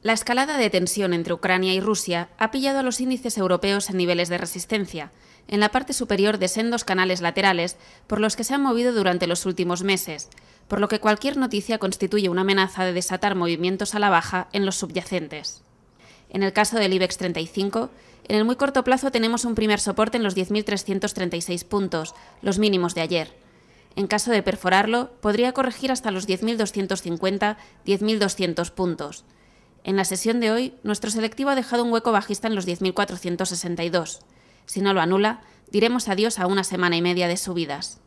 La escalada de tensión entre Ucrania y Rusia ha pillado a los índices europeos en niveles de resistencia, en la parte superior de sendos canales laterales por los que se han movido durante los últimos meses, por lo que cualquier noticia constituye una amenaza de desatar movimientos a la baja en los subyacentes. En el caso del IBEX 35, en el muy corto plazo tenemos un primer soporte en los 10.336 puntos, los mínimos de ayer. En caso de perforarlo, podría corregir hasta los 10.250, 10.200 puntos. En la sesión de hoy, nuestro selectivo ha dejado un hueco bajista en los 10.462. Si no lo anula, diremos adiós a una semana y media de subidas.